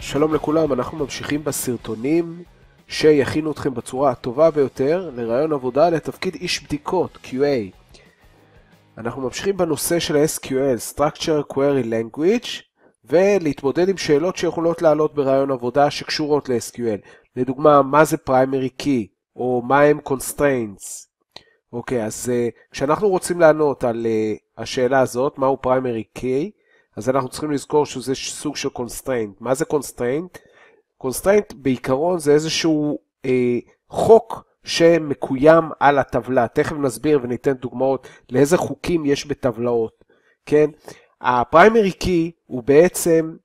שלום לכולם, אנחנו ממשיכים בסרטונים שיכינו אתכם בצורה הטובה ביותר לרעיון עבודה לתפקיד איש בדיקות, QA. אנחנו ממשיכים בנושא של ה-SQL, Structure Query Language, ולהתמודד עם שאלות שיכולות לעלות ברעיון עבודה שקשורות ל-SQL. לדוגמה, מה זה primary key, או מה הם constraints. אוקיי, אז אה, כשאנחנו רוצים לענות על אה, השאלה הזאת, מהו primary key, אז אנחנו צריכים לזכור שזה סוג של קונסטריינט. מה זה קונסטריינט? קונסטריינט בעיקרון זה איזשהו אה, חוק שמקוים על הטבלה. תכף נסביר וניתן דוגמאות לאיזה חוקים יש בטבלאות, כן? הפריימרי קי הוא בעצם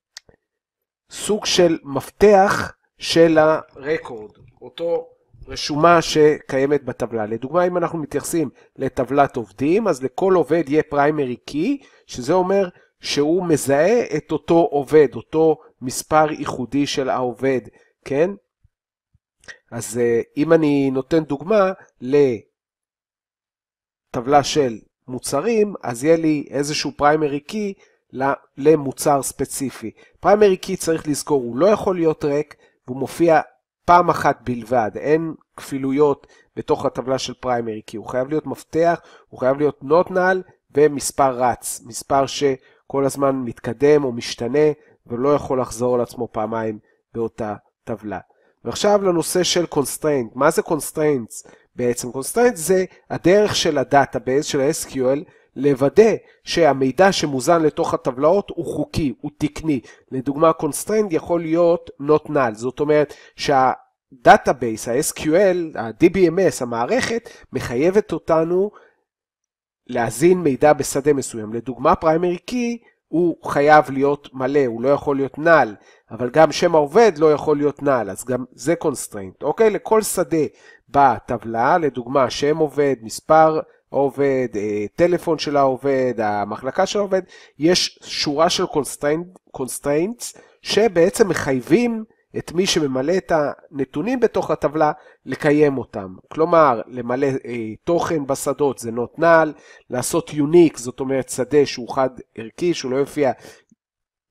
סוג של מפתח של הרקורד, אותו רשומה שקיימת בטבלה. לדוגמה, אם אנחנו מתייחסים לטבלת עובדים, אז לכל עובד יהיה פריימרי קי, שזה אומר שהוא מזהה את אותו עובד, אותו מספר ייחודי של העובד, כן? אז אה, אם אני נותן דוגמה לטבלה של מוצרים, אז יהיה לי איזשהו פריימרי קי למוצר ספציפי. פריימרי קי צריך לזכור, הוא לא יכול להיות ריק, והוא מופיע פעם אחת בלבד, אין כפילויות בתוך הטבלה של פריימרי קי, הוא חייב להיות מפתח, הוא חייב להיות נוטנל ומספר רץ, מספר ש... כל הזמן מתקדם או משתנה, ולא יכול לחזור על עצמו פעמיים באותה טבלה. ועכשיו לנושא של constraint, מה זה constraints? בעצם constraint זה הדרך של הדאטאבייס, של ה-SQL, לוודא שהמידע שמוזן לתוך הטבלאות הוא חוקי, הוא תקני. לדוגמה, constraint יכול להיות not null, זאת אומרת שהדאטאבייס, ה-SQL, ה-DBMS, המערכת, מחייבת אותנו להזין מידע בשדה מסוים. לדוגמה פריימרי קי הוא חייב להיות מלא, הוא לא יכול להיות נעל, אבל גם שם העובד לא יכול להיות נעל, אז גם זה קונסטריינט, אוקיי? לכל שדה בטבלה, לדוגמה שם עובד, מספר עובד, אה, טלפון של העובד, המחלקה של העובד, יש שורה של קונסטריינטס שבעצם מחייבים את מי שממלא את הנתונים בתוך הטבלה, לקיים אותם. כלומר, למלא אה, תוכן בשדות זה נוט נעל, לעשות יוניק, זאת אומרת שדה שהוא חד ערכי, שהוא לא יופיע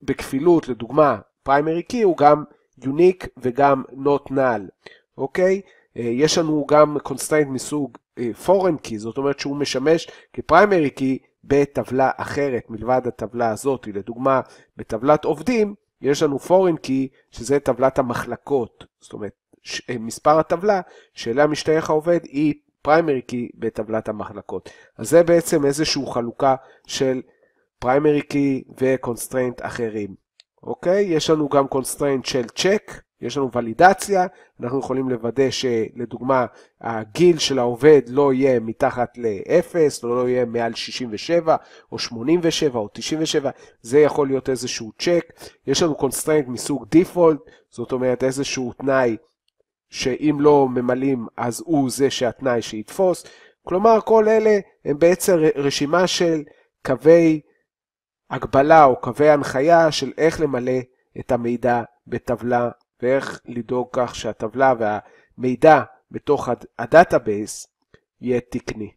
בכפילות, לדוגמה, פריימרי קי, הוא גם יוניק וגם נוט נעל, אוקיי? אה, יש לנו גם קונסטיינט מסוג אה, foreign קי, זאת אומרת שהוא משמש כפריימרי קי בטבלה אחרת מלבד הטבלה הזאת, לדוגמה בטבלת עובדים יש לנו foreign קי, שזה טבלת המחלקות, זאת אומרת, אה, מספר הטבלה שאליה משתייך העובד היא פריימרי קי בטבלת המחלקות. אז זה בעצם איזושהי חלוקה של פריימרי קי וקונסטריינט אחרים. אוקיי? יש לנו גם קונסטריינט של צ'ק, יש לנו ולידציה, אנחנו יכולים לוודא שלדוגמה הגיל של העובד לא יהיה מתחת ל-0, או לא, לא יהיה מעל 67, או 87, או 97, זה יכול להיות איזשהו צ'ק. יש לנו קונסטרנט מסוג דיפולט, זאת אומרת איזשהו תנאי שאם לא ממלאים אז הוא זה שהתנאי שיתפוס. כלומר, כל אלה הם בעצם רשימה של קווי הגבלה או קווי הנחיה של איך למלא את המידע בטבלה ואיך לדאוג כך שהטבלה והמידע בתוך הדאטאבייס יהיה תקני.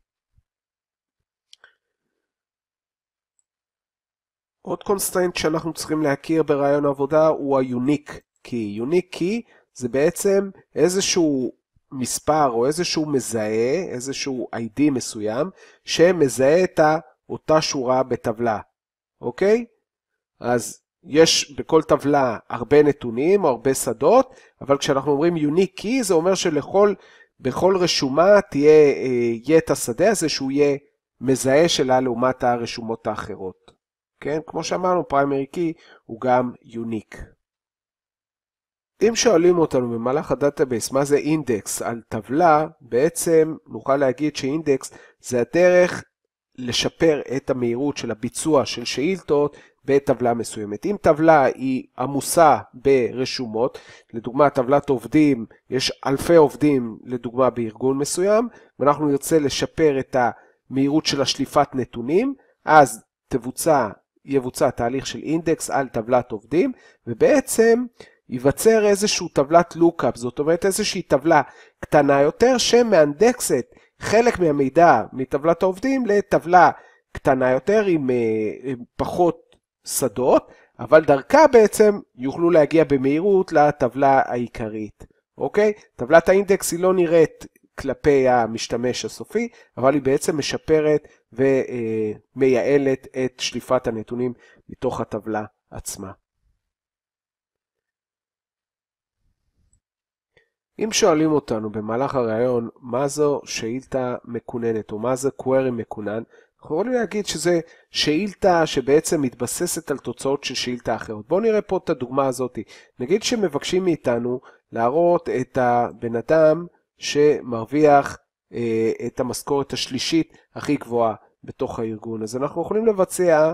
עוד קונסטנט שאנחנו צריכים להכיר ברעיון העבודה הוא היוניק קי. יוניק קי זה בעצם איזשהו מספר או איזשהו מזהה, איזשהו ID מסוים, שמזהה את אותה שורה בטבלה, אוקיי? אז יש בכל טבלה הרבה נתונים או הרבה שדות, אבל כשאנחנו אומרים unique key זה אומר שלכל, בכל רשומה תהיה, יהיה אה, את השדה הזה שהוא יהיה מזהה שלה לעומת הרשומות האחרות. כן, כמו שאמרנו, primary key הוא גם unique. אם שואלים אותנו במהלך הדאטאבייס מה זה אינדקס על טבלה, בעצם נוכל להגיד שאינדקס זה הדרך לשפר את המהירות של הביצוע של שאילתות בטבלה מסוימת. אם טבלה היא עמוסה ברשומות, לדוגמה טבלת עובדים, יש אלפי עובדים לדוגמה בארגון מסוים, ואנחנו נרצה לשפר את המהירות של השליפת נתונים, אז תבוצע, יבוצע תהליך של אינדקס על טבלת עובדים, ובעצם ייווצר איזשהו טבלת לוקאפ, זאת אומרת איזושהי טבלה קטנה יותר שמאנדקסת חלק מהמידע מטבלת העובדים לטבלה קטנה יותר אה, עם פחות שדות, אבל דרכה בעצם יוכלו להגיע במהירות לטבלה העיקרית, אוקיי? טבלת האינדקס היא לא נראית כלפי המשתמש הסופי, אבל היא בעצם משפרת ומייעלת אה, את שליפת הנתונים מתוך הטבלה עצמה. אם שואלים אותנו במהלך הראיון מה זו שאילתה מקוננת או מה זה query מקונן, אנחנו יכולים להגיד שזה שאילתה שבעצם מתבססת על תוצאות של שאילתה אחרת. בואו נראה פה את הדוגמה הזאת. נגיד שמבקשים מאיתנו להראות את הבן אדם שמרוויח אה, את המשכורת השלישית הכי גבוהה בתוך הארגון. אז אנחנו יכולים לבצע